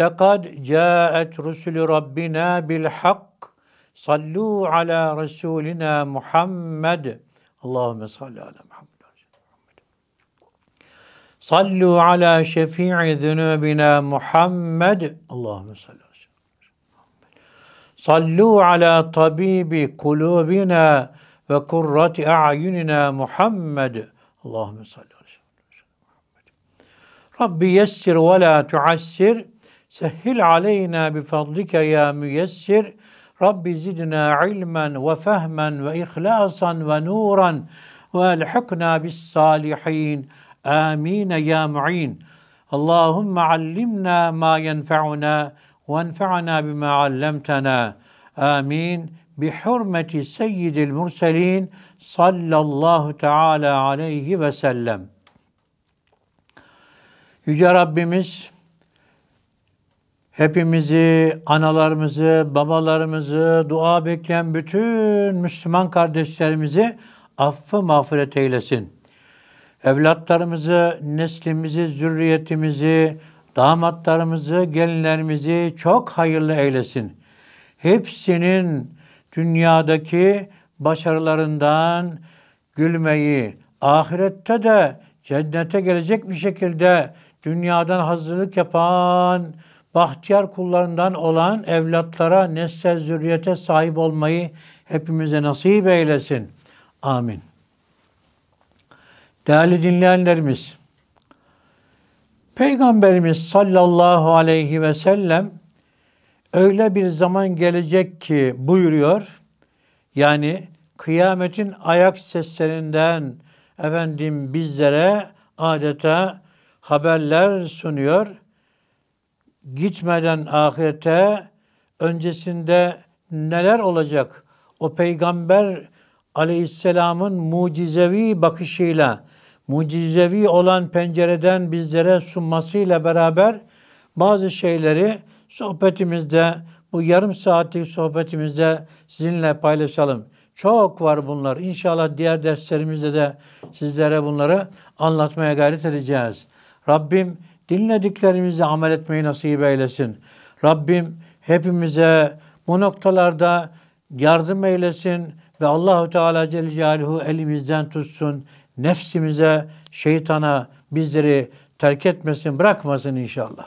لَقَدْ جَاءَتْ رُسُلُ رَبِّنَا بِالْحَقِّ صَلُّوا عَلَى رَسُولِنَا مُحَمَّدٍ Allahümme salli ala Muhammed. Sallu ala şefii zunubina Muhammed. Allahümme salli ala Sallu ala tabibi kulubina ve kurrati a'yunina Muhammed. Allahümme salli ala Muhammed. Rabbi yessir ve la سهل علينا بفضلك يا ميسر رب زدنا علما وفهما وإخلاصا ونورا والحقنا بالصالحين آمين يا معين اللهم علمنا ما ينفعنا وانفعنا بما علمتنا آمين بحرمة سيد المرسلين صلى الله تعالى عليه وسلم sellem. Yüce Rabbimiz hepimizi, analarımızı, babalarımızı, dua bekleyen bütün Müslüman kardeşlerimizi affı mağfiret eylesin. Evlatlarımızı, neslimizi, zürriyetimizi, damatlarımızı, gelinlerimizi çok hayırlı eylesin. Hepsinin dünyadaki başarılarından gülmeyi, ahirette de cennete gelecek bir şekilde dünyadan hazırlık yapan, bahtiyar kullarından olan evlatlara, nesle, zürriyete sahip olmayı hepimize nasip eylesin. Amin. Değerli dinleyenlerimiz, Peygamberimiz sallallahu aleyhi ve sellem öyle bir zaman gelecek ki buyuruyor. Yani kıyametin ayak seslerinden efendim bizlere adeta haberler sunuyor.'' gitmeden ahirete öncesinde neler olacak? O peygamber aleyhisselamın mucizevi bakışıyla, mucizevi olan pencereden bizlere sunmasıyla beraber bazı şeyleri sohbetimizde, bu yarım saatlik sohbetimizde sizinle paylaşalım. Çok var bunlar. İnşallah diğer derslerimizde de sizlere bunları anlatmaya gayret edeceğiz. Rabbim dinlediklerimizi amel etmeyi nasip eylesin. Rabbim hepimize bu noktalarda yardım eylesin ve Allahu Teala Celle Celaluhu elimizden tutsun. Nefsimize, şeytana bizleri terk etmesin, bırakmasın inşallah.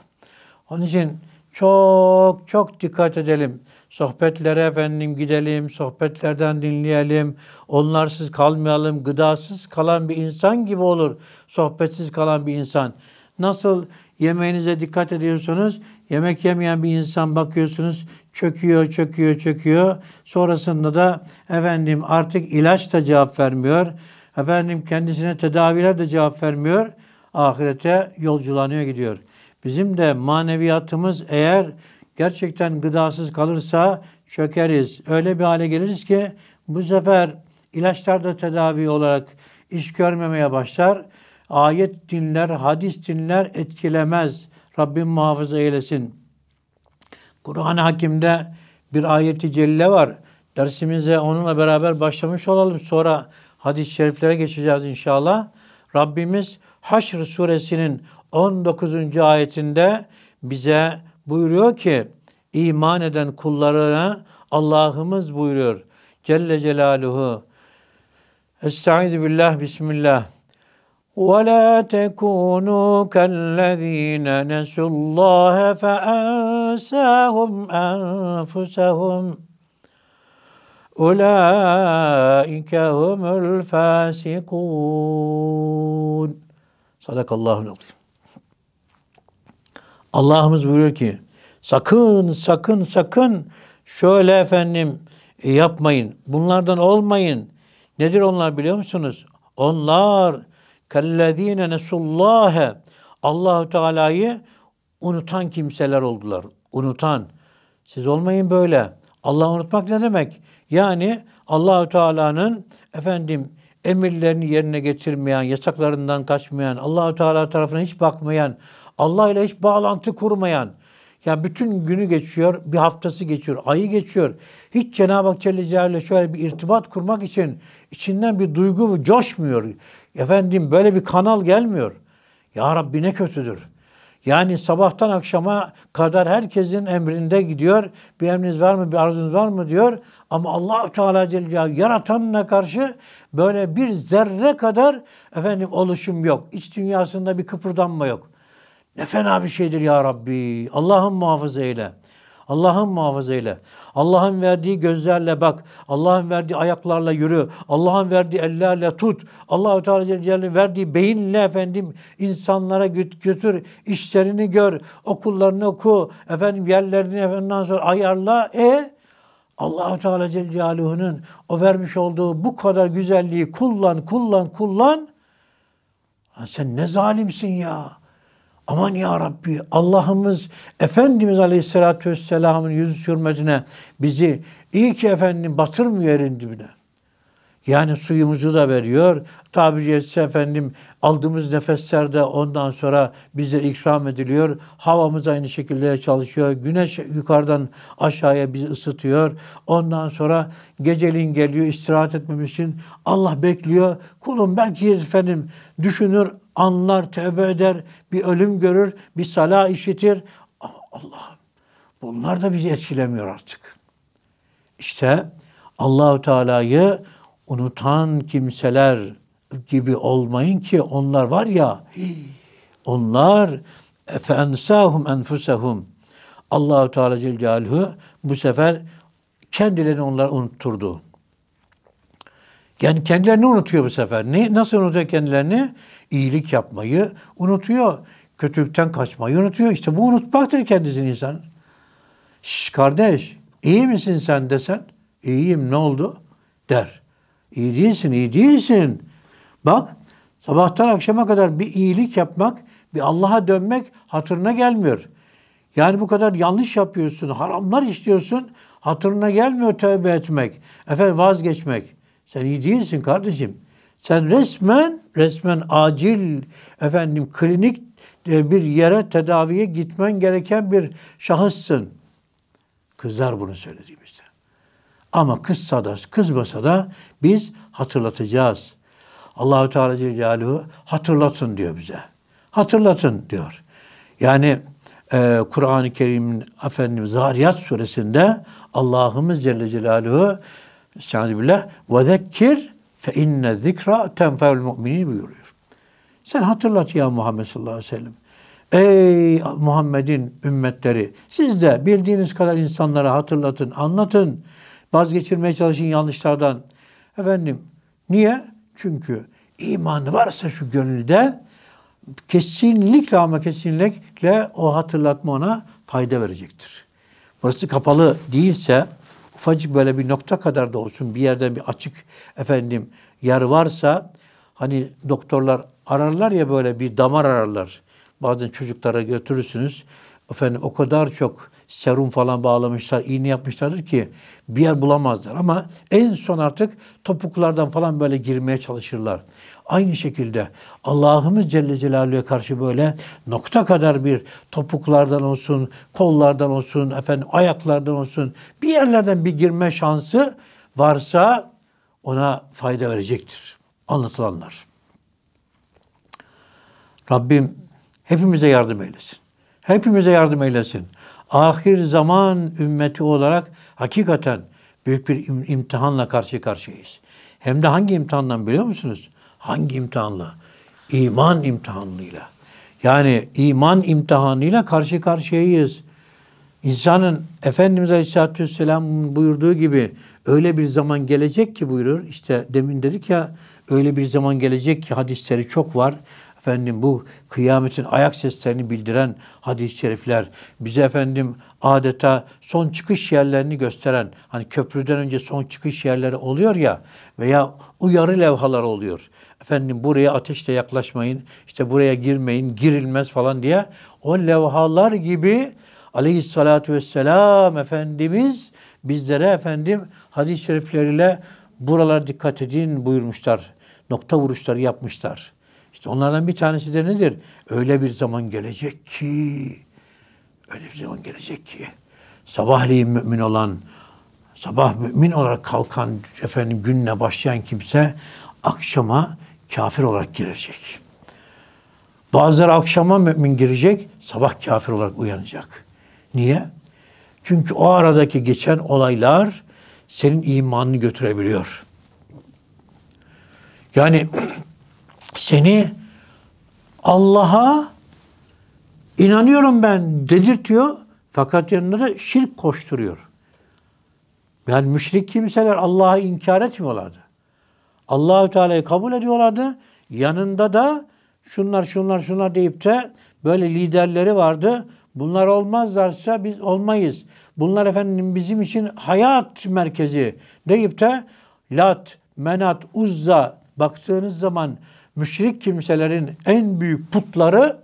Onun için çok çok dikkat edelim. Sohbetlere efendim gidelim, sohbetlerden dinleyelim. Onlarsız kalmayalım, gıdasız kalan bir insan gibi olur. Sohbetsiz kalan bir insan. Nasıl yemeğinize dikkat ediyorsunuz. Yemek yemeyen bir insan bakıyorsunuz çöküyor, çöküyor, çöküyor. Sonrasında da efendim artık ilaç da cevap vermiyor. Efendim kendisine tedaviler de cevap vermiyor. Ahirete yolculanıyor gidiyor. Bizim de maneviyatımız eğer gerçekten gıdasız kalırsa çökeriz. Öyle bir hale geliriz ki bu sefer ilaçlar da tedavi olarak iş görmemeye başlar. Ayet dinler, hadis dinler etkilemez. Rabbim muhafaza eylesin. Kur'an-ı Hakim'de bir ayeti celle var. Dersimize onunla beraber başlamış olalım. Sonra hadis-i şeriflere geçeceğiz inşallah. Rabbimiz Haşr suresinin 19. ayetinde bize buyuruyor ki iman eden kullarına Allah'ımız buyuruyor. Celle Celaluhu. Estaizu billah, bismillah. ولا تكونوا كالذين نسوا الله فأنساهم أنفسهم أولئك هم الفاسقون صدق الله Allah'ımız buyuruyor ki sakın sakın sakın şöyle efendim yapmayın. Bunlardan olmayın. Nedir onlar biliyor musunuz? Onlar Kellezine nesullâhe Allahu Teala'yı unutan kimseler oldular. Unutan. Siz olmayın böyle. Allahı unutmak ne demek? Yani Allahu Teala'nın efendim emirlerini yerine getirmeyen, yasaklarından kaçmayan, Allahu Teala tarafına hiç bakmayan, Allah ile hiç bağlantı kurmayan, ya bütün günü geçiyor, bir haftası geçiyor, ayı geçiyor. Hiç Cenab-ı Hak Celle Celaluhu'yla şöyle bir irtibat kurmak için içinden bir duygu coşmuyor. Efendim böyle bir kanal gelmiyor. Ya Rabbi ne kötüdür. Yani sabahtan akşama kadar herkesin emrinde gidiyor. Bir emriniz var mı, bir arzunuz var mı diyor. Ama allah Teala Celle Celaluhu yaratanına karşı böyle bir zerre kadar efendim oluşum yok. İç dünyasında bir kıpırdanma yok. Ne fena bir şeydir ya Rabbi. Allah'ın muhafaza eyle. Allah'ım muhafaza eyle. Allah'ın verdiği gözlerle bak. Allah'ın verdiği ayaklarla yürü. Allah'ın verdiği ellerle tut. Allahu Teala Celle'nin verdiği beyinle efendim insanlara göt götür. işlerini gör. Okullarını oku. Efendim yerlerini efendim sonra ayarla. E Allahu Teala Celle'nin o vermiş olduğu bu kadar güzelliği kullan, kullan, kullan. Ha sen ne zalimsin ya. Aman ya Rabbi Allah'ımız Efendimiz Aleyhisselatü Vesselam'ın yüzü sürmesine bizi iyi ki efendim batırmıyor yerin dibine. Yani suyumuzu da veriyor. Tabiri caizse efendim aldığımız nefeslerde ondan sonra bize ikram ediliyor. Havamız aynı şekilde çalışıyor. Güneş yukarıdan aşağıya bizi ısıtıyor. Ondan sonra geceliğin geliyor istirahat etmemiz için. Allah bekliyor. Kulum belki efendim düşünür, anlar, tövbe eder. Bir ölüm görür, bir sala işitir. Allah'ım bunlar da bizi etkilemiyor artık. İşte Allahu Teala'yı unutan kimseler gibi olmayın ki onlar var ya onlar efensahum enfusahum Allahu Teala Celaluhu bu sefer kendilerini onlar unutturdu. Yani kendilerini unutuyor bu sefer. Ne, nasıl unutuyor kendilerini? İyilik yapmayı unutuyor. Kötülükten kaçmayı unutuyor. İşte bu unutmaktır kendisini insan. Şş kardeş iyi misin sen desen? İyiyim ne oldu? Der. İyi değilsin, iyi değilsin. Bak sabahtan akşama kadar bir iyilik yapmak, bir Allah'a dönmek hatırına gelmiyor. Yani bu kadar yanlış yapıyorsun, haramlar işliyorsun, hatırına gelmiyor tövbe etmek. Efendim vazgeçmek. Sen iyi değilsin kardeşim. Sen resmen, resmen acil, efendim klinik e, bir yere tedaviye gitmen gereken bir şahıssın. Kızlar bunu söylediğim. Ama kızsa da kızmasa da biz hatırlatacağız. Allahu Teala Celaluhu hatırlatın diyor bize. Hatırlatın diyor. Yani e, Kur'an-ı Kerim'in efendimiz Zariyat suresinde Allah'ımız Celle Celaluhu Estağfirullah ve zekir fe inne zikra tenfe'ül müminin buyuruyor. Sen hatırlat ya Muhammed sallallahu aleyhi ve sellem. Ey Muhammed'in ümmetleri siz de bildiğiniz kadar insanlara hatırlatın, anlatın. Vazgeçirmeye çalışın yanlışlardan. Efendim niye? Çünkü imanı varsa şu gönülde kesinlikle ama kesinlikle o hatırlatma ona fayda verecektir. Burası kapalı değilse ufacık böyle bir nokta kadar da olsun bir yerden bir açık efendim yer varsa hani doktorlar ararlar ya böyle bir damar ararlar. Bazen çocuklara götürürsünüz. Efendim o kadar çok serum falan bağlamışlar, iğne yapmışlardır ki bir yer bulamazlar. Ama en son artık topuklardan falan böyle girmeye çalışırlar. Aynı şekilde Allah'ımız Celle Celaluhu'ya karşı böyle nokta kadar bir topuklardan olsun, kollardan olsun, efendim ayaklardan olsun bir yerlerden bir girme şansı varsa ona fayda verecektir. Anlatılanlar. Rabbim hepimize yardım eylesin. Hepimize yardım eylesin ahir zaman ümmeti olarak hakikaten büyük bir imtihanla karşı karşıyayız. Hem de hangi imtihandan biliyor musunuz? Hangi imtihanla? İman imtihanıyla. Yani iman imtihanıyla karşı karşıyayız. İnsanın Efendimiz Aleyhisselatü Vesselam buyurduğu gibi öyle bir zaman gelecek ki buyurur. İşte demin dedik ya öyle bir zaman gelecek ki hadisleri çok var efendim bu kıyametin ayak seslerini bildiren hadis-i şerifler, bize efendim adeta son çıkış yerlerini gösteren, hani köprüden önce son çıkış yerleri oluyor ya veya uyarı levhalar oluyor. Efendim buraya ateşle yaklaşmayın, işte buraya girmeyin, girilmez falan diye o levhalar gibi aleyhissalatu vesselam Efendimiz bizlere efendim hadis-i şerifleriyle buralar dikkat edin buyurmuşlar. Nokta vuruşları yapmışlar. İşte onlardan bir tanesi de nedir? Öyle bir zaman gelecek ki, öyle bir zaman gelecek ki, sabahleyin mümin olan, sabah mümin olarak kalkan, efendim gününe başlayan kimse, akşama kafir olarak girecek. Bazıları akşama mümin girecek, sabah kafir olarak uyanacak. Niye? Çünkü o aradaki geçen olaylar senin imanını götürebiliyor. Yani seni Allah'a inanıyorum ben dedirtiyor fakat yanında da şirk koşturuyor. Yani müşrik kimseler Allah'a inkar etmiyorlardı. Allahü Teala'yı kabul ediyorlardı. Yanında da şunlar şunlar şunlar deyip de böyle liderleri vardı. Bunlar olmazlarsa biz olmayız. Bunlar efendim bizim için hayat merkezi deyip de Lat, Menat, Uzza baktığınız zaman müşrik kimselerin en büyük putları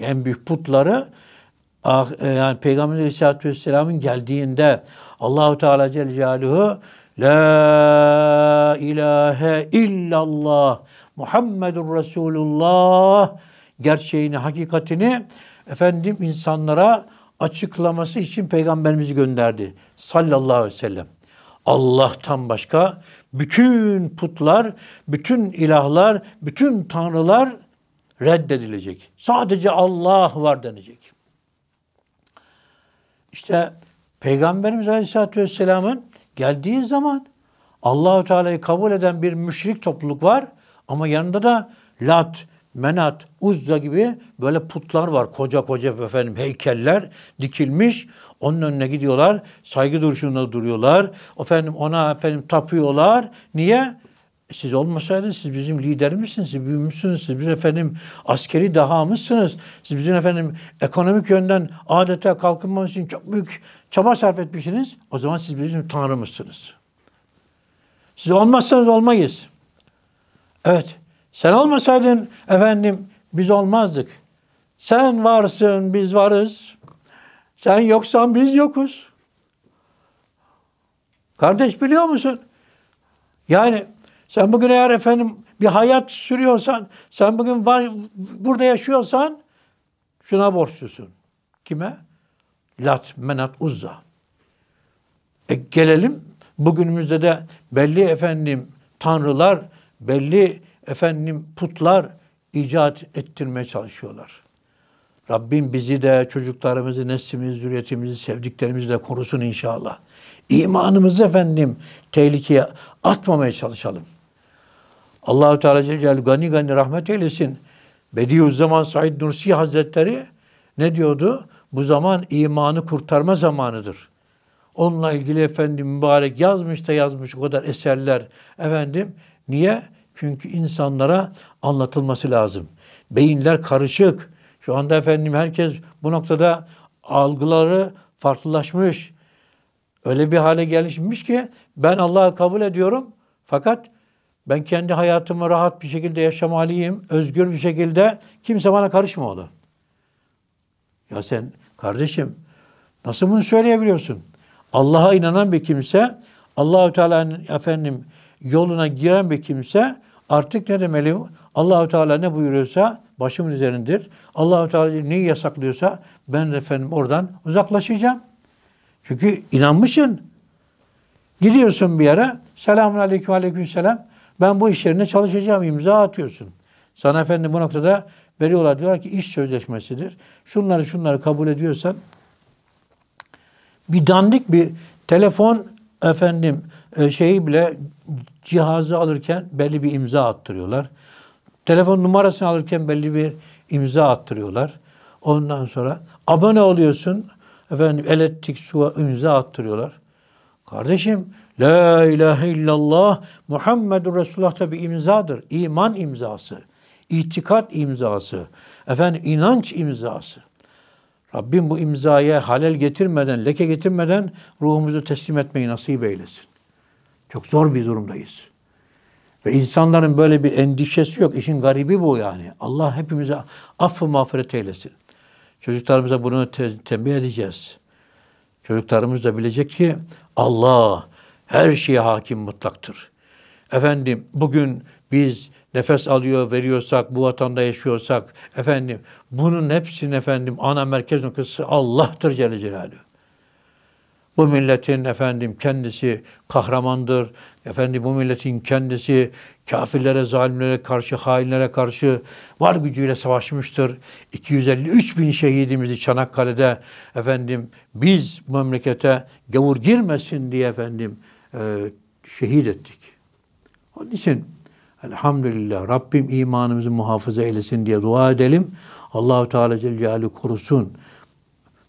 en büyük putları ah, e, yani Peygamber Aleyhisselatü Vesselam'ın geldiğinde Allahu Teala Celle Celaluhu La ilahe illallah Muhammedur Resulullah gerçeğini, hakikatini efendim insanlara açıklaması için peygamberimizi gönderdi sallallahu aleyhi ve sellem. Allah'tan başka bütün putlar, bütün ilahlar, bütün tanrılar reddedilecek. Sadece Allah var denecek. İşte Peygamberimiz Aleyhisselatü Vesselam'ın geldiği zaman Allahu Teala'yı kabul eden bir müşrik topluluk var ama yanında da Lat, Menat, Uzza gibi böyle putlar var. Koca koca efendim heykeller dikilmiş. Onun önüne gidiyorlar, saygı duruşunda duruyorlar. Efendim ona efendim tapıyorlar. Niye? Siz olmasaydınız siz bizim liderimizsiniz, siz büyümüşsünüz, siz bizim efendim askeri daha mısınız? Siz bizim efendim ekonomik yönden adeta kalkınmamız için çok büyük çaba sarf etmişsiniz. O zaman siz bizim tanrı mısınız? Siz olmazsanız olmayız. Evet, sen olmasaydın efendim biz olmazdık. Sen varsın, biz varız. Sen yoksan biz yokuz. Kardeş biliyor musun? Yani sen bugün eğer efendim bir hayat sürüyorsan, sen bugün var, burada yaşıyorsan şuna borçlusun. Kime? Lat, menat, uzza. E gelelim bugünümüzde de belli efendim tanrılar, belli efendim putlar icat ettirmeye çalışıyorlar. Rabbim bizi de, çocuklarımızı, neslimizi, zürriyetimizi, sevdiklerimizi de korusun inşallah. İmanımızı efendim tehlikeye atmamaya çalışalım. Allahu Teala Celle gani gani rahmet eylesin. Bediüzzaman Said Nursi Hazretleri ne diyordu? Bu zaman imanı kurtarma zamanıdır. Onunla ilgili efendim mübarek yazmış da yazmış o kadar eserler. Efendim niye? Çünkü insanlara anlatılması lazım. Beyinler karışık. Şu anda efendim herkes bu noktada algıları farklılaşmış. Öyle bir hale gelişmiş ki ben Allah'ı kabul ediyorum fakat ben kendi hayatımı rahat bir şekilde yaşamalıyım, özgür bir şekilde kimse bana karışmamalı. Ya sen kardeşim nasıl bunu söyleyebiliyorsun? Allah'a inanan bir kimse, Allahü Teala'nın efendim yoluna giren bir kimse artık ne demeli? Allahü Teala ne buyuruyorsa başımın üzerindir. Allahu Teala neyi yasaklıyorsa ben efendim oradan uzaklaşacağım. Çünkü inanmışsın. Gidiyorsun bir yere. Selamun aleyküm aleyküm selam. Ben bu iş yerine çalışacağım. imza atıyorsun. Sana efendim bu noktada veriyorlar. Diyorlar ki iş sözleşmesidir. Şunları şunları kabul ediyorsan bir dandik bir telefon efendim e, şeyi bile cihazı alırken belli bir imza attırıyorlar. Telefon numarasını alırken belli bir imza attırıyorlar. Ondan sonra abone oluyorsun. Efendim elektrik suya imza attırıyorlar. Kardeşim La ilahe illallah Muhammedur Resulullah da imzadır. İman imzası, itikat imzası, efendim inanç imzası. Rabbim bu imzaya halel getirmeden, leke getirmeden ruhumuzu teslim etmeyi nasip eylesin. Çok zor bir durumdayız. Ve insanların böyle bir endişesi yok. İşin garibi bu yani. Allah hepimize affı mağfiret eylesin. Çocuklarımıza bunu te- tembih edeceğiz. Çocuklarımız da bilecek ki Allah her şeye hakim mutlaktır. Efendim bugün biz nefes alıyor, veriyorsak, bu vatanda yaşıyorsak, efendim bunun hepsinin efendim ana merkez noktası Allah'tır Celle Celaluhu. Bu milletin efendim kendisi kahramandır. Efendim bu milletin kendisi kafirlere, zalimlere karşı, hainlere karşı var gücüyle savaşmıştır. 253 bin şehidimizi Çanakkale'de efendim biz memlekete gavur girmesin diye efendim e, şehit ettik. Onun için elhamdülillah Rabbim imanımızı muhafaza eylesin diye dua edelim. Allahu Teala Celle korusun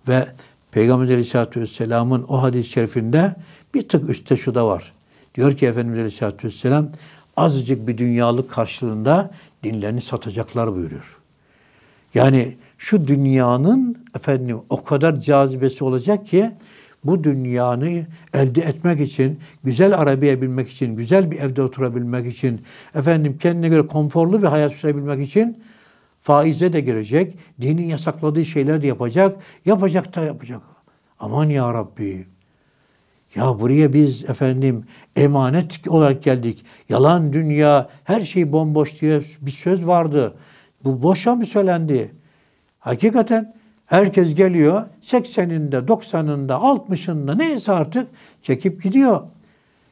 ve Peygamber Aleyhisselatü Vesselam'ın o hadis-i şerifinde bir tık üstte şu da var. Diyor ki Efendimiz Aleyhisselatü Vesselam azıcık bir dünyalık karşılığında dinlerini satacaklar buyuruyor. Yani şu dünyanın efendim o kadar cazibesi olacak ki bu dünyanı elde etmek için, güzel arabaya binmek için, güzel bir evde oturabilmek için, efendim kendine göre konforlu bir hayat sürebilmek için Faize de girecek. Dinin yasakladığı şeyler de yapacak. Yapacak da yapacak. Aman ya Rabbi. Ya buraya biz efendim emanet olarak geldik. Yalan dünya, her şey bomboş diye bir söz vardı. Bu boşa mı söylendi? Hakikaten herkes geliyor 80'inde, 90'ında, 60'ında neyse artık çekip gidiyor.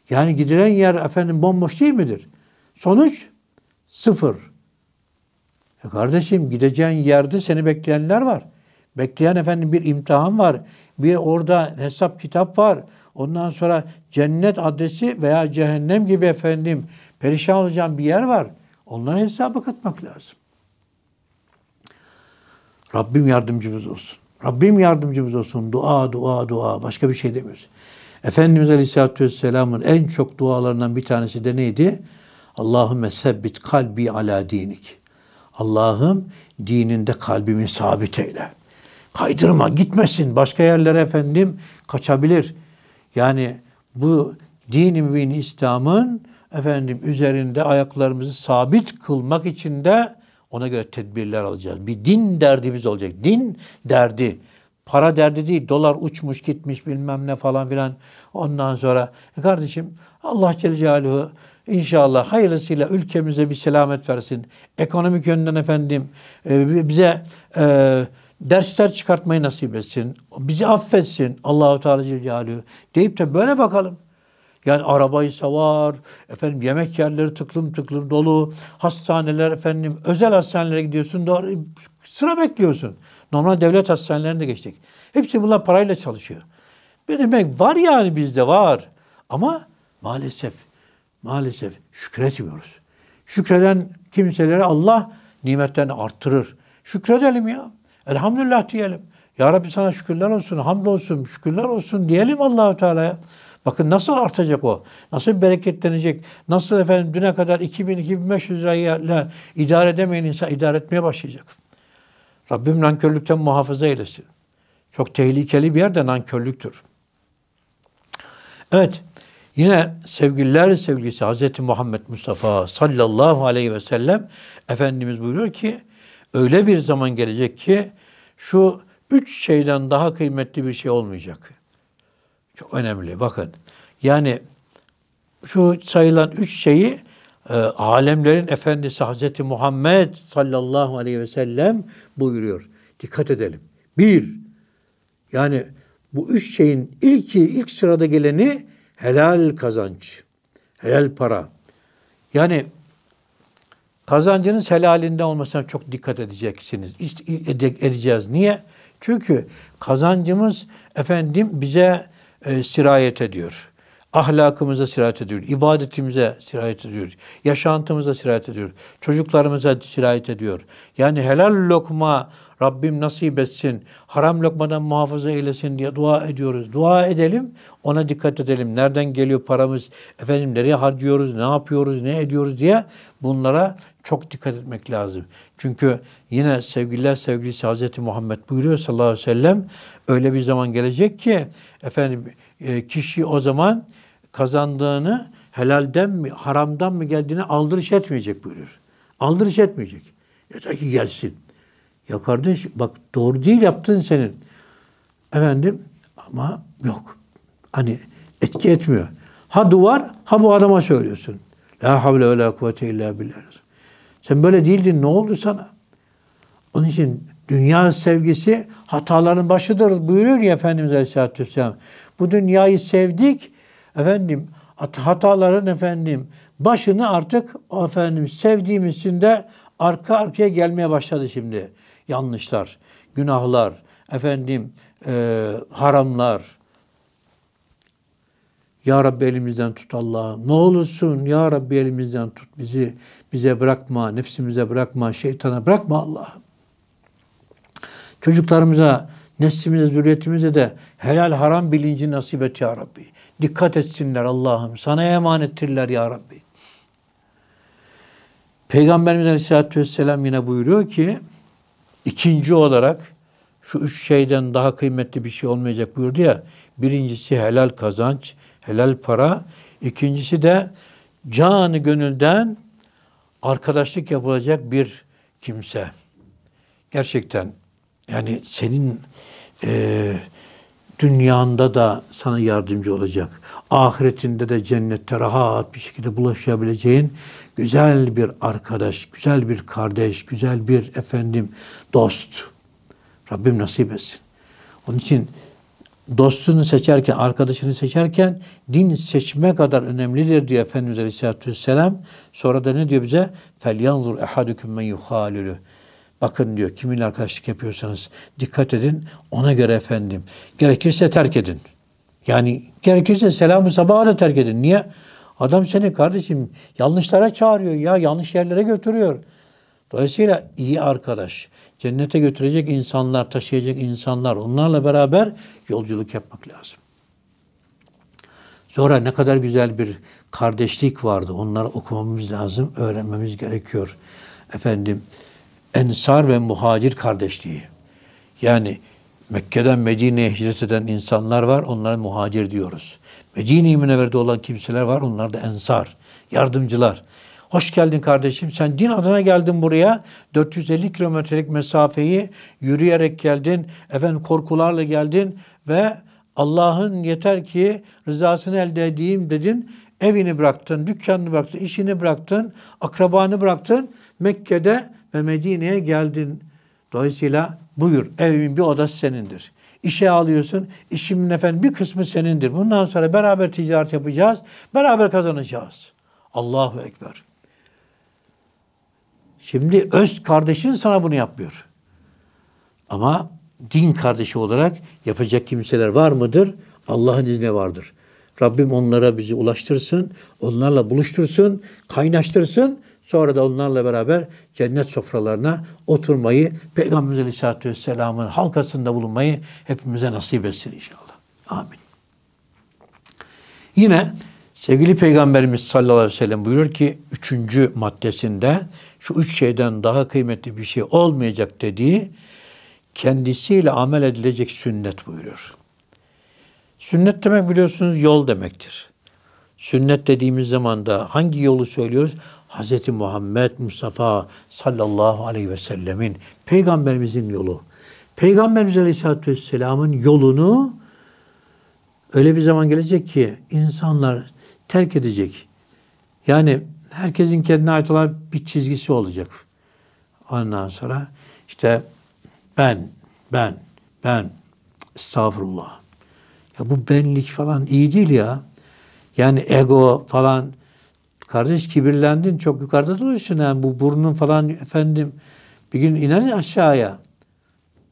Yani gidilen yer efendim bomboş değil midir? Sonuç sıfır. E kardeşim gideceğin yerde seni bekleyenler var. Bekleyen efendim bir imtihan var. Bir orada hesap kitap var. Ondan sonra cennet adresi veya cehennem gibi efendim perişan olacağın bir yer var. Onlara hesaba katmak lazım. Rabbim yardımcımız olsun. Rabbim yardımcımız olsun. Dua, dua, dua. Başka bir şey demiyoruz. Efendimiz Aleyhisselatü Vesselam'ın en çok dualarından bir tanesi de neydi? Allahümme sebbit kalbi ala dinik. Allah'ım dininde kalbimi sabit eyle. Kaydırma gitmesin başka yerlere efendim kaçabilir. Yani bu din-i İslam'ın efendim üzerinde ayaklarımızı sabit kılmak için de ona göre tedbirler alacağız. Bir din derdimiz olacak. Din derdi. Para derdi değil. Dolar uçmuş gitmiş bilmem ne falan filan. Ondan sonra e kardeşim Allah Celle Celaluhu İnşallah hayırlısıyla ülkemize bir selamet versin. Ekonomik yönden efendim e, bize e, dersler çıkartmayı nasip etsin. Bizi affetsin Allahu Teala Celle deyip de böyle bakalım. Yani arabayı savar, efendim yemek yerleri tıklım tıklım dolu, hastaneler efendim özel hastanelere gidiyorsun, doğru, sıra bekliyorsun. Normal devlet hastanelerinde geçtik. Hepsi bunlar parayla çalışıyor. Bir demek var yani bizde var. Ama maalesef maalesef şükretmiyoruz. Şükreden kimseleri Allah nimetten arttırır. Şükredelim ya. Elhamdülillah diyelim. Ya Rabbi sana şükürler olsun, hamd olsun, şükürler olsun diyelim Allahu Teala'ya. Bakın nasıl artacak o? Nasıl bereketlenecek? Nasıl efendim düne kadar 2000-2500 lirayla idare edemeyen insan idare etmeye başlayacak. Rabbim nankörlükten muhafaza eylesin. Çok tehlikeli bir yerde nankörlüktür. Evet, Yine sevgililer sevgilisi Hz. Muhammed Mustafa sallallahu aleyhi ve sellem Efendimiz buyuruyor ki öyle bir zaman gelecek ki şu üç şeyden daha kıymetli bir şey olmayacak. Çok önemli bakın. Yani şu sayılan üç şeyi e, alemlerin efendisi Hz. Muhammed sallallahu aleyhi ve sellem buyuruyor. Dikkat edelim. Bir, yani bu üç şeyin ilki, ilk sırada geleni helal kazanç, helal para. Yani kazancınız helalinde olmasına çok dikkat edeceksiniz. Edeceğiz. Niye? Çünkü kazancımız efendim bize e, sirayet ediyor. Ahlakımıza sirayet ediyor. ibadetimize sirayet ediyor. Yaşantımıza sirayet ediyor. Çocuklarımıza sirayet ediyor. Yani helal lokma Rabbim nasip etsin, haram lokmadan muhafaza eylesin diye dua ediyoruz. Dua edelim, ona dikkat edelim. Nereden geliyor paramız, efendim nereye harcıyoruz, ne yapıyoruz, ne ediyoruz diye bunlara çok dikkat etmek lazım. Çünkü yine sevgililer sevgilisi Hazreti Muhammed buyuruyor sallallahu aleyhi ve sellem öyle bir zaman gelecek ki efendim e, kişi o zaman kazandığını helalden mi, haramdan mı geldiğini aldırış etmeyecek buyuruyor. Aldırış etmeyecek. Yeter ki gelsin. Ya kardeş bak doğru değil yaptın senin. Efendim ama yok. Hani etki etmiyor. Ha duvar ha bu adama söylüyorsun. La havle ve la kuvvete illa billah. Sen böyle değildin ne oldu sana? Onun için dünya sevgisi hataların başıdır buyuruyor ya Efendimiz Aleyhisselatü Vesselam. Bu dünyayı sevdik efendim hataların efendim başını artık efendim sevdiğimizin de arka arkaya gelmeye başladı şimdi yanlışlar, günahlar, efendim e, haramlar. Ya Rabbi elimizden tut Allah'ım. Ne olursun Ya Rabbi elimizden tut bizi. Bize bırakma, nefsimize bırakma, şeytana bırakma Allah'ım. Çocuklarımıza, neslimize, zürriyetimize de helal haram bilinci nasip et Ya Rabbi. Dikkat etsinler Allah'ım. Sana emanettirler Ya Rabbi. Peygamberimiz Aleyhisselatü Vesselam yine buyuruyor ki İkinci olarak şu üç şeyden daha kıymetli bir şey olmayacak buyurdu ya. Birincisi helal kazanç, helal para. İkincisi de canı gönülden arkadaşlık yapılacak bir kimse. Gerçekten yani senin e, dünyanda da sana yardımcı olacak. Ahiretinde de cennette rahat bir şekilde bulaşabileceğin güzel bir arkadaş, güzel bir kardeş, güzel bir efendim dost. Rabbim nasip etsin. Onun için dostunu seçerken, arkadaşını seçerken din seçme kadar önemlidir diyor Efendimiz Aleyhisselatü Vesselam. Sonra da ne diyor bize? فَلْيَنْظُرْ اَحَدُكُمْ مَنْ يُخَالِلُ Bakın diyor kiminle arkadaşlık yapıyorsanız dikkat edin ona göre efendim. Gerekirse terk edin. Yani gerekirse selamı sabaha da terk edin. Niye? Adam seni kardeşim yanlışlara çağırıyor ya, yanlış yerlere götürüyor. Dolayısıyla iyi arkadaş, cennete götürecek insanlar, taşıyacak insanlar, onlarla beraber yolculuk yapmak lazım. Sonra ne kadar güzel bir kardeşlik vardı. Onları okumamız lazım, öğrenmemiz gerekiyor. Efendim, ensar ve muhacir kardeşliği. Yani Mekke'den Medine'ye hicret eden insanlar var, onlara muhacir diyoruz. Ve i Münevver'de olan kimseler var. Onlar da ensar, yardımcılar. Hoş geldin kardeşim. Sen din adına geldin buraya. 450 kilometrelik mesafeyi yürüyerek geldin. Efendim korkularla geldin ve Allah'ın yeter ki rızasını elde edeyim dedin. Evini bıraktın, dükkanını bıraktın, işini bıraktın, akrabanı bıraktın. Mekke'de ve Medine'ye geldin. Dolayısıyla buyur evimin bir odası senindir işe alıyorsun. İşimin efendim bir kısmı senindir. Bundan sonra beraber ticaret yapacağız. Beraber kazanacağız. Allahu Ekber. Şimdi öz kardeşin sana bunu yapmıyor. Ama din kardeşi olarak yapacak kimseler var mıdır? Allah'ın izni vardır. Rabbim onlara bizi ulaştırsın, onlarla buluştursun, kaynaştırsın. Sonra da onlarla beraber cennet sofralarına oturmayı, Peygamberimiz Aleyhisselatü Vesselam'ın halkasında bulunmayı hepimize nasip etsin inşallah. Amin. Yine sevgili Peygamberimiz sallallahu aleyhi ve sellem buyurur ki üçüncü maddesinde şu üç şeyden daha kıymetli bir şey olmayacak dediği kendisiyle amel edilecek sünnet buyuruyor. Sünnet demek biliyorsunuz yol demektir. Sünnet dediğimiz zaman da hangi yolu söylüyoruz? Hz. Muhammed Mustafa sallallahu aleyhi ve sellemin, peygamberimizin yolu. Peygamberimiz aleyhissalatü vesselamın yolunu öyle bir zaman gelecek ki insanlar terk edecek. Yani herkesin kendine ait olan bir çizgisi olacak. Ondan sonra işte ben, ben, ben, estağfurullah. Ya bu benlik falan iyi değil ya. Yani ego falan Kardeş kibirlendin çok yukarıda duruyorsun yani bu burnun falan efendim bir gün iner aşağıya.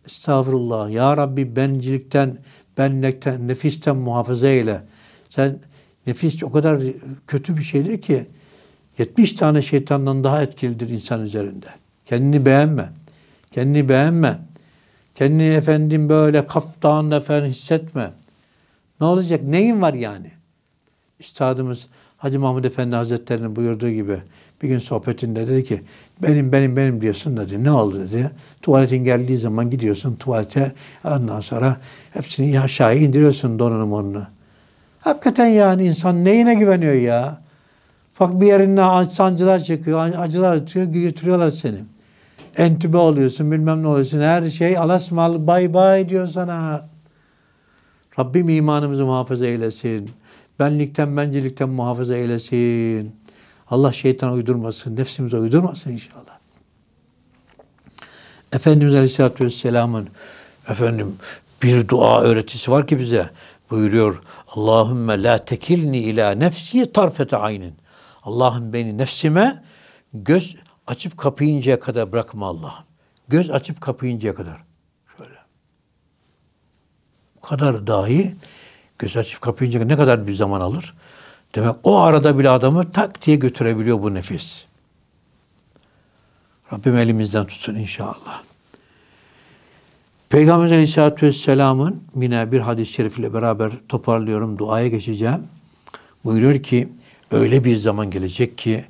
Estağfurullah. Ya Rabbi bencilikten, benlikten, nefisten muhafaza eyle. Sen nefis o kadar kötü bir şeydir ki 70 tane şeytandan daha etkilidir insan üzerinde. Kendini beğenme. Kendini beğenme. Kendini efendim böyle kaftan efendim hissetme. Ne olacak? Neyin var yani? Üstadımız Hacı Mahmud Efendi Hazretleri'nin buyurduğu gibi bir gün sohbetinde dedi ki benim benim benim diyorsun dedi. Ne oldu dedi. Tuvaletin geldiği zaman gidiyorsun tuvalete ondan sonra hepsini aşağı indiriyorsun donunum monunu. Hakikaten yani insan neyine güveniyor ya? Fak bir yerinden sancılar çekiyor, acılar atıyor, götürüyorlar seni. Entübe oluyorsun, bilmem ne oluyorsun. Her şey mal bay bay diyor sana. Rabbim imanımızı muhafaza eylesin benlikten, bencilikten muhafaza eylesin. Allah şeytana uydurmasın, nefsimize uydurmasın inşallah. Efendimiz Aleyhisselatü Vesselam'ın efendim bir dua öğretisi var ki bize buyuruyor. Allahümme la tekilni ila nefsi tarfete aynin. Allah'ım beni nefsime göz açıp kapayıncaya kadar bırakma Allah'ım. Göz açıp kapayıncaya kadar. Şöyle. Bu kadar dahi Göz açıp kapayınca ne kadar bir zaman alır? Demek o arada bile adamı tak diye götürebiliyor bu nefis. Rabbim elimizden tutsun inşallah. Peygamber Aleyhisselatü Vesselam'ın yine bir hadis-i şerifiyle beraber toparlıyorum, duaya geçeceğim. Buyuruyor ki, öyle bir zaman gelecek ki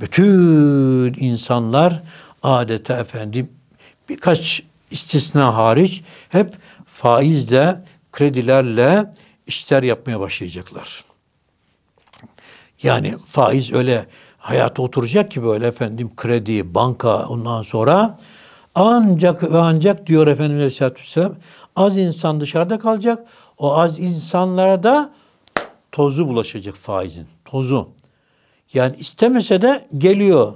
bütün insanlar adeta efendim birkaç istisna hariç hep faizle, kredilerle, işler yapmaya başlayacaklar. Yani faiz öyle hayata oturacak ki böyle efendim kredi, banka ondan sonra ancak ve ancak diyor efendim Aleyhisselatü Vesselam az insan dışarıda kalacak. O az insanlara da tozu bulaşacak faizin. Tozu. Yani istemese de geliyor.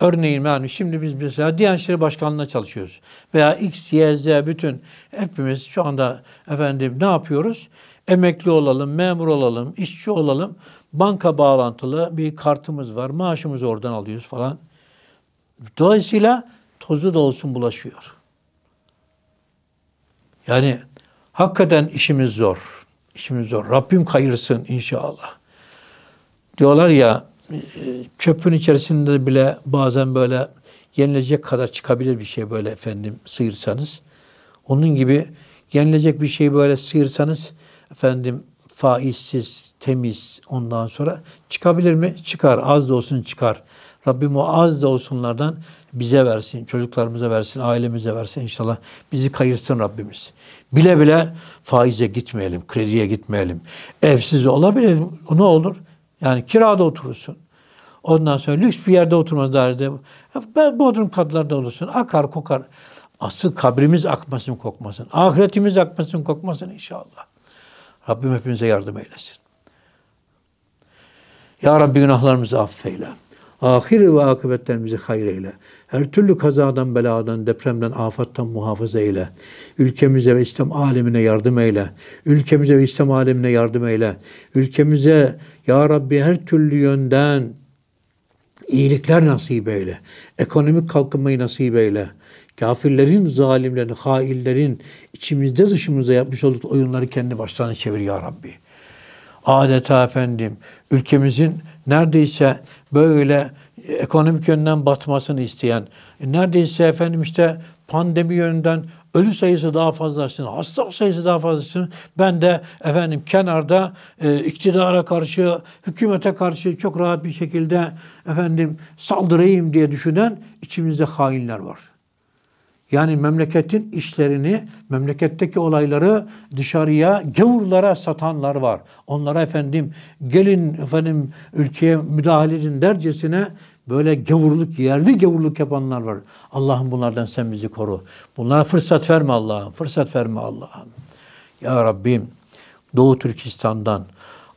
Örneğin yani şimdi biz mesela Diyanet İşleri Başkanlığı'na çalışıyoruz. Veya X, Y, Z bütün hepimiz şu anda efendim ne yapıyoruz? emekli olalım, memur olalım, işçi olalım. Banka bağlantılı bir kartımız var. Maaşımızı oradan alıyoruz falan. Dolayısıyla tozu da olsun bulaşıyor. Yani hakikaten işimiz zor. İşimiz zor. Rabbim kayırsın inşallah. Diyorlar ya çöpün içerisinde bile bazen böyle yenilecek kadar çıkabilir bir şey böyle efendim sıyırsanız. Onun gibi yenilecek bir şey böyle sıyırsanız efendim faizsiz, temiz ondan sonra çıkabilir mi? Çıkar. Az da olsun çıkar. Rabbim o az da olsunlardan bize versin, çocuklarımıza versin, ailemize versin inşallah. Bizi kayırsın Rabbimiz. Bile bile faize gitmeyelim, krediye gitmeyelim. Evsiz olabilelim. ne olur? Yani kirada oturursun. Ondan sonra lüks bir yerde oturmaz dairede. Bodrum katlarda olursun. Akar kokar. Asıl kabrimiz akmasın kokmasın. Ahiretimiz akmasın kokmasın inşallah. Rabbim hepimize yardım eylesin. Ya Rabbi günahlarımızı affeyle. Ahir ve akıbetlerimizi hayır eyle. Her türlü kazadan, beladan, depremden, afattan muhafaza eyle. Ülkemize ve İslam alemine yardım eyle. Ülkemize ve İslam alemine yardım eyle. Ülkemize Ya Rabbi her türlü yönden iyilikler nasip eyle. Ekonomik kalkınmayı nasip eyle. Kafirlerin, zalimlerin, haillerin içimizde dışımızda yapmış olduğu oyunları kendi başlarına çevir ya Rabbi. Adeta efendim ülkemizin neredeyse böyle ekonomik yönden batmasını isteyen, neredeyse efendim işte pandemi yönünden ölü sayısı daha fazlasın, hasta sayısı daha fazlasın. Ben de efendim kenarda e, iktidara karşı, hükümete karşı çok rahat bir şekilde efendim saldırayım diye düşünen içimizde hainler var. Yani memleketin işlerini, memleketteki olayları dışarıya, gavurlara satanlar var. Onlara efendim gelin efendim ülkeye müdahale edin dercesine böyle gavurluk, yerli gavurluk yapanlar var. Allah'ım bunlardan sen bizi koru. Bunlara fırsat verme Allah'ım, fırsat verme Allah'ım. Ya Rabbim Doğu Türkistan'dan,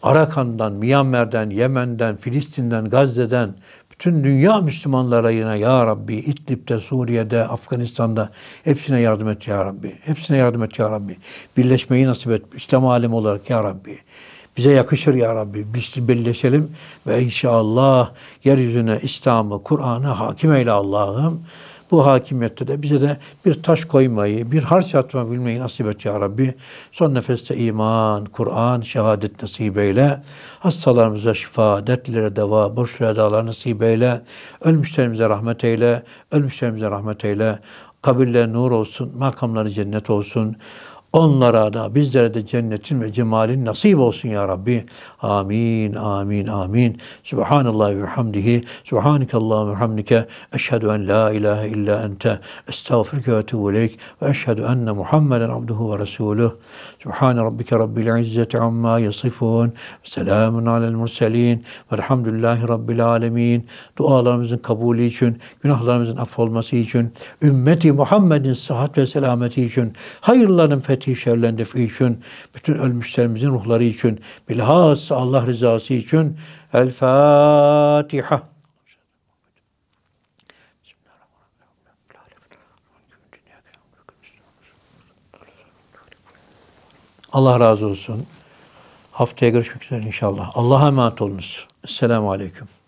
Arakan'dan, Myanmar'dan, Yemen'den, Filistin'den, Gazze'den, bütün dünya Müslümanlarına ya Rabbi İdlib'de, Suriye'de, Afganistan'da hepsine yardım et ya Rabbi. Hepsine yardım et ya Rabbi. Birleşmeyi nasip et İslam alemi olarak ya Rabbi. Bize yakışır ya Rabbi. Biz birleşelim ve inşallah yeryüzüne İslam'ı, Kur'an'ı hakim eyle Allah'ım. Bu hakimiyette de bize de bir taş koymayı, bir harç atma bilmeyi nasip et ya Rabbi. Son nefeste iman, Kur'an, şehadet nasip eyle. Hastalarımıza şifa, dertlere deva, boş vedalar nasip eyle. Ölmüşlerimize rahmet eyle. Ölmüşlerimize rahmet eyle. Kabirler nur olsun, makamları cennet olsun. Onlara da bizlere de cennetin ve cemalin nasip olsun ya Rabbi. Amin, amin, amin. Subhanallah ve hamdihi. Allah, ve hamdike. Eşhedü en la ilahe illa ente. Estağfirke ve tuğuleyk. Ve eşhedü enne Muhammeden abduhu ve resuluh. سبحان ربك رب العزة عما yasifun. Selamun alel murselin. Velhamdülillahi Rabbil alemin. Dualarımızın kabulü için, günahlarımızın affolması için, ümmeti Muhammed'in sıhhat ve selameti için, hayırların fethi şerlerin defi için, bütün ölmüşlerimizin ruhları için, bilhassa Allah rızası için. El Fatiha. Allah razı olsun. Haftaya görüşmek üzere inşallah. Allah'a emanet olunuz. Selamun Aleyküm.